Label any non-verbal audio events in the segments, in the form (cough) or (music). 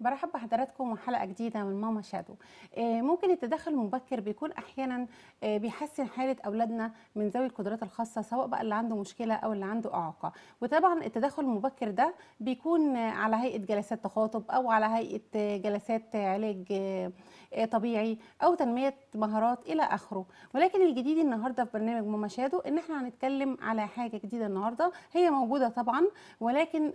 برحب بحضراتكم وحلقه جديده من ماما شادو آه، ممكن التدخل المبكر بيكون احيانا آه، بيحسن حاله اولادنا من ذوي القدرات الخاصه سواء بقى اللي عنده مشكله او اللي عنده اعاقه وطبعا التدخل المبكر ده بيكون على هيئه جلسات تخاطب او على هيئه آه، جلسات علاج طبيعي او تنميه مهارات الى اخره ولكن الجديد النهارده في برنامج ماما شادو ان احنا هنتكلم على حاجه جديده النهارده هي موجوده طبعا ولكن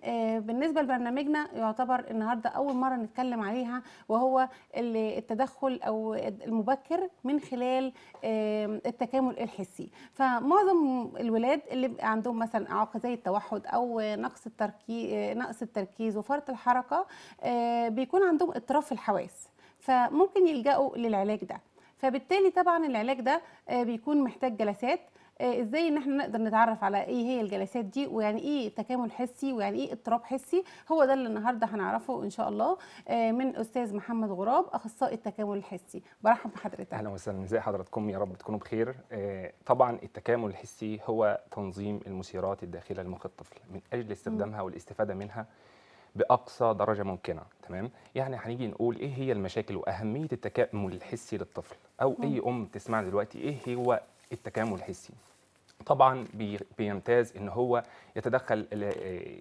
بالنسبه لبرنامجنا يعتبر النهارده اول مره النهارده نتكلم عليها وهو التدخل او المبكر من خلال التكامل الحسي فمعظم الولاد اللي عندهم مثلا اعاقه زي التوحد او نقص التركيز نقص التركيز وفرط الحركه آه، بيكون عندهم اضطراب في الحواس فممكن يلجأوا للعلاج ده فبالتالي طبعا العلاج ده آه، بيكون محتاج جلسات آه، ازاي ان احنا نقدر نتعرف على ايه هي الجلسات دي ويعني ايه تكامل حسي ويعني ايه اضطراب حسي هو ده اللي النهارده هنعرفه ان شاء الله آه، من استاذ محمد غراب اخصائي التكامل الحسي برحب بحضرتك اهلا وسهلا ازي حضراتكم يا رب تكونوا بخير آه، طبعا التكامل الحسي هو تنظيم المثيرات الداخله لمخ الطفل من اجل استخدامها والاستفاده منها باقصى درجه ممكنه تمام يعني هنيجي نقول ايه هي المشاكل واهميه التكامل الحسي للطفل او اي ام تسمع دلوقتي ايه هو التكامل الحسي طبعا بيمتاز ان هو يتدخل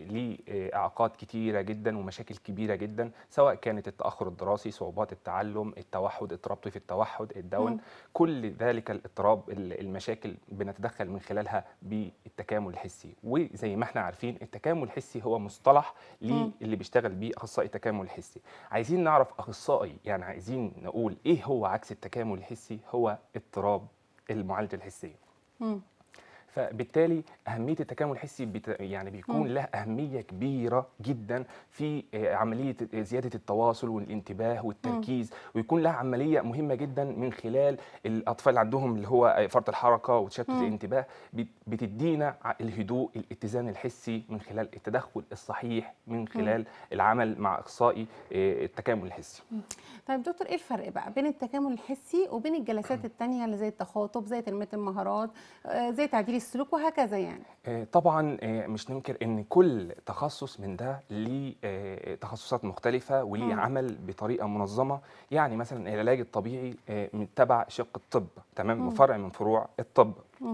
لاعاقات كتيره جدا ومشاكل كبيره جدا سواء كانت التاخر الدراسي صعوبات التعلم التوحد اضطرابته في التوحد الداون كل ذلك الاضطراب المشاكل بنتدخل من خلالها بالتكامل الحسي وزي ما احنا عارفين التكامل الحسي هو مصطلح للي بيشتغل بيه اخصائي التكامل الحسي عايزين نعرف اخصائي يعني عايزين نقول ايه هو عكس التكامل الحسي هو اضطراب المعالجه الحسيه. فبالتالي اهميه التكامل الحسي بت... يعني بيكون له اهميه كبيره جدا في آه، عمليه زياده التواصل والانتباه والتركيز م. ويكون لها عمليه مهمه جدا من خلال الاطفال عندهم اللي هو فرط الحركه وتشتت الانتباه بتدينا الهدوء الاتزان الحسي من خلال التدخل الصحيح من خلال م. العمل مع اخصائي آه، التكامل الحسي م. طيب دكتور ايه الفرق بقى بين التكامل الحسي وبين الجلسات الثانيه اللي زي التخاطب زي تنميه المهارات آه، زي تعديل السلوك وهكذا يعني آه، طبعا آه، مش ننكر ان كل تخصص من ده ليه آه، تخصصات مختلفه وليه عمل بطريقه منظمه يعني مثلا العلاج الطبيعي تبع شق الطب تمام وفرع من فروع الطب (clears throat)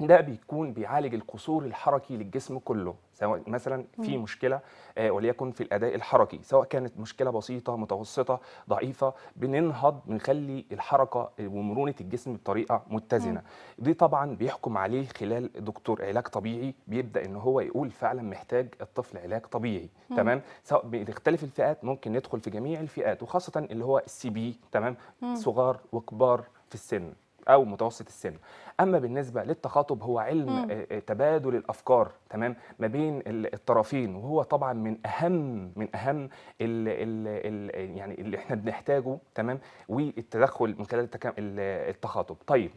ده بيكون بيعالج القصور الحركي للجسم كله سواء مثلا في مشكله آه، وليكن في الاداء الحركي سواء كانت مشكله بسيطه متوسطه ضعيفه بننهض بنخلي الحركه ومرونه الجسم بطريقه متزنه دي طبعا بيحكم عليه خلال دكتور علاج طبيعي بيبدا ان هو يقول فعلا محتاج الطفل علاج طبيعي تمام سواء بتختلف الفئات ممكن ندخل في جميع الفئات وخاصه اللي هو السي بي تمام صغار وكبار في السن او متوسط السن اما بالنسبه للتخاطب هو علم مم. آه، آه، تبادل الافكار تمام ما بين الطرفين وهو طبعا من اهم من اهم الـ الـ الـ يعني اللي احنا بنحتاجه تمام والتدخل من خلال التخاطب طيب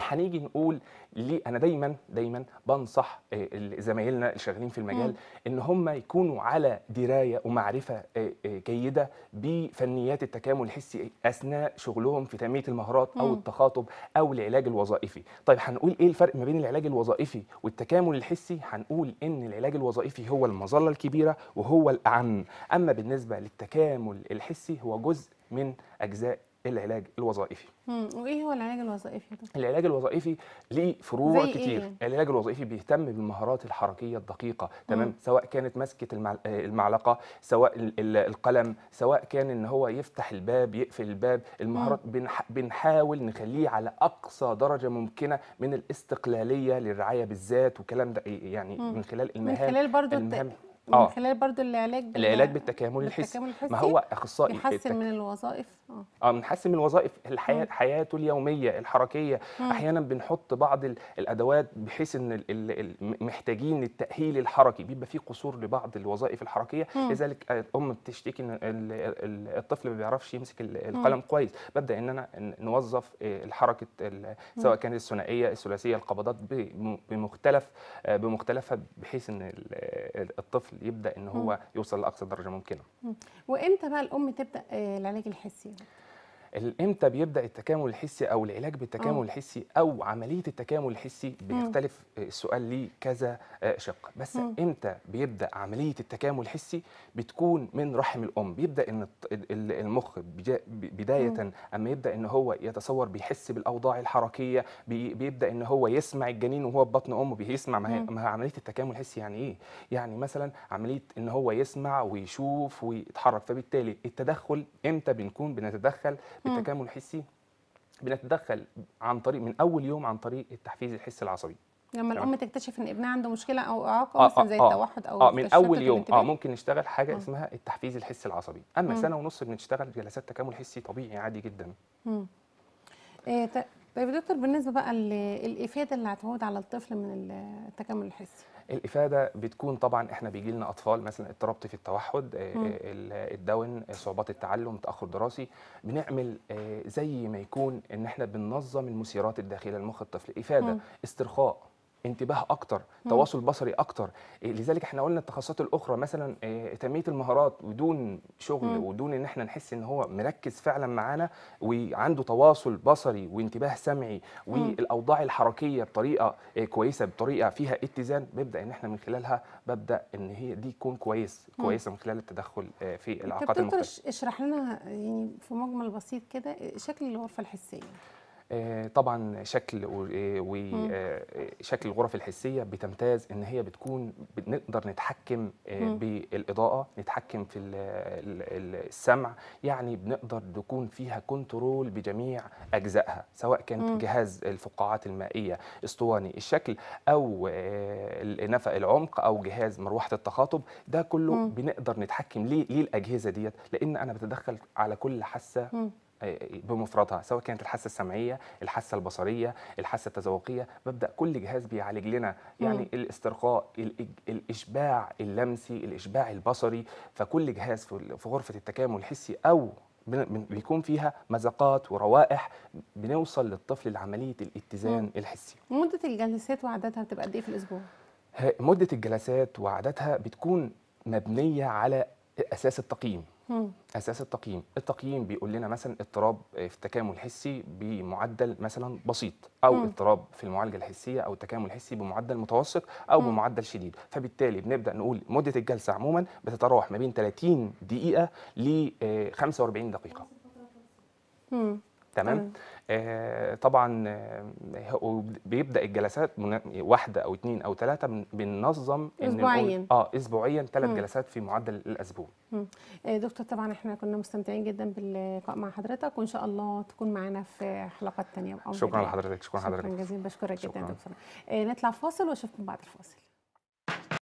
هنيجي نقول ليه انا دايما دايما بنصح آه، زمايلنا اللي شغالين في المجال مم. ان هم يكونوا على درايه ومعرفه آه، آه، جيده بفنيات التكامل الحسي اثناء شغلهم في تنميه المهارات او مم. التخاطب او العلاج الوظائفي طيب هنقول ايه الفرق ما بين العلاج الوظائفي والتكامل الحسي هنقول ان العلاج الوظائفي هو المظله الكبيره وهو الاعم اما بالنسبه للتكامل الحسي هو جزء من اجزاء العلاج الوظائفي وايه هو العلاج الوظائفي ده؟ العلاج الوظائفي ليه فروع كتير إيه؟ العلاج الوظائفي بيهتم بالمهارات الحركيه الدقيقه تمام مم. سواء كانت مسكه المعلقه سواء القلم سواء كان ان هو يفتح الباب يقفل الباب المهارات بنح... بنحاول نخليه على اقصى درجه ممكنه من الاستقلاليه للرعايه بالذات والكلام ده يعني مم. من خلال المهام من خلال برضه المهام آه. من خلال برضو العلاج العلاج بالتكامل الحسي ما هو اخصائي بيحسن التك... من الوظائف اه اه بنحسن من الوظائف الحياه مم. حياته اليوميه الحركيه مم. احيانا بنحط بعض الادوات بحيث ان ال... ال... محتاجين التاهيل الحركي بيبقى فيه قصور لبعض الوظائف الحركيه مم. لذلك الام آه، بتشتكي ان ال... ال... الطفل ما بيعرفش يمسك القلم مم. كويس ببدا ان انا نوظف آه، الحركه ال... سواء كانت الثنائيه الثلاثيه القبضات بمختلف آه، بمختلفها بحيث ان الطفل الطفل يبدا ان هو يوصل لاقصى درجه ممكنه وامتى بقى الام تبدا آه، العلاج الحسي امتى بيبدا التكامل الحسي او العلاج بالتكامل أوه. الحسي او عمليه التكامل الحسي بيختلف مم. آه، السؤال ليه كذا آه، شق بس مم. امتى بيبدا عمليه التكامل الحسي بتكون من رحم الام بيبدا ان المخ بدايه مم. اما يبدا ان هو يتصور بيحس بالاوضاع الحركيه بيبدا ان هو يسمع الجنين وهو في بطن امه بيسمع ما هي عمليه التكامل الحسي يعني ايه يعني مثلا عمليه ان هو يسمع ويشوف ويتحرك فبالتالي التدخل امتى بنكون بنتدخل التكامل الحسي بنتدخل عن طريق من اول يوم عن طريق التحفيز الحسي العصبي لما الام تكتشف ان ابنها عنده مشكله او اعاقه آه،, آه مثلا زي آه التوحد او آه من اول يوم اه ممكن نشتغل حاجه آه اسمها التحفيز الحسي العصبي اما سنه ونص بنشتغل جلسات تكامل حسي طبيعي عادي جدا إيه طيب يا دكتور بالنسبه بقى للافاده اللي هتعود على الطفل من التكامل الحسي الافاده بتكون طبعا احنا بيجي لنا اطفال مثلا اضطراب في التوحد آه، آه، الداون صعوبات التعلم تاخر دراسي بنعمل آه، زي ما يكون ان احنا بننظم المسيرات الداخليه لمخ الطفل افاده استرخاء انتباه اكتر تواصل بصري اكتر إيه، لذلك احنا قلنا التخصصات الاخرى مثلا إيه، تنميه المهارات ودون شغل مم. ودون ان احنا نحس ان هو مركز فعلا معانا وعنده تواصل بصري وانتباه سمعي والاوضاع الحركيه بطريقه إيه، كويسه بطريقه فيها اتزان بيبدا ان احنا من خلالها ببدا ان هي دي تكون كويس كويسه من خلال التدخل في العلاقات المختلفه اشرح لنا يعني في مجمل بسيط كده شكل الغرفه الحسيه آه، طبعا شكل وشكل آه، آه، الغرف الحسيه بتمتاز ان هي بتكون بنقدر نتحكم بالاضاءه نتحكم في السمع يعني بنقدر نكون فيها كنترول بجميع اجزائها سواء كان جهاز الفقاعات المائيه اسطواني الشكل او نفق العمق او جهاز مروحه التخاطب ده كله بنقدر نتحكم ليه ليه الاجهزه ديت لان انا بتدخل على كل حاسه بمفردها سواء كانت الحاسه السمعيه الحاسه البصريه الحاسه التذوقيه ببدا كل جهاز بيعالج لنا يعني مم. الاسترخاء الاشباع اللمسي الاشباع البصري فكل جهاز في غرفه التكامل الحسي او بيكون فيها مذاقات وروائح بنوصل للطفل لعمليه الاتزان مم. الحسي مده الجلسات وعدتها بتبقى قد ايه في الاسبوع مده الجلسات وعدتها بتكون مبنيه على اساس التقييم أه. اساس التقييم التقييم بيقول لنا مثلا اضطراب في التكامل الحسي بمعدل مثلا بسيط او أه. اضطراب في المعالجه الحسيه او تكامل حسي بمعدل متوسط او مم. أه. بمعدل شديد فبالتالي بنبدا نقول مده الجلسه عموما بتتراوح ما بين 30 دقيقه ل 45 دقيقه مم. تمام آه طبعا آه، بيبدا الجلسات واحده او اثنين او ثلاثه بننظم اسبوعيا اه اسبوعيا ثلاث جلسات في معدل الاسبوع آه دكتور طبعا احنا كنا مستمتعين جدا باللقاء مع حضرتك وان شاء الله تكون معانا في حلقات ثانيه شكرا لحضرتك شكرا لحضرتك شكرا جزيلا بشكرك جدا دكتور آه نطلع فاصل واشوفكم بعد الفاصل